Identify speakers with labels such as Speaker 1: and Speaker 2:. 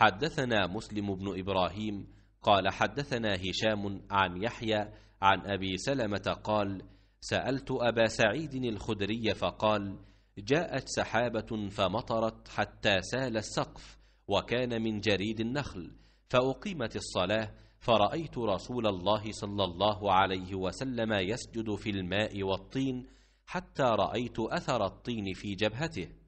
Speaker 1: حدثنا مسلم بن إبراهيم قال حدثنا هشام عن يحيى عن أبي سلمة قال سألت أبا سعيد الخدري فقال جاءت سحابة فمطرت حتى سال السقف وكان من جريد النخل فأقيمت الصلاة فرأيت رسول الله صلى الله عليه وسلم يسجد في الماء والطين حتى رأيت أثر الطين في جبهته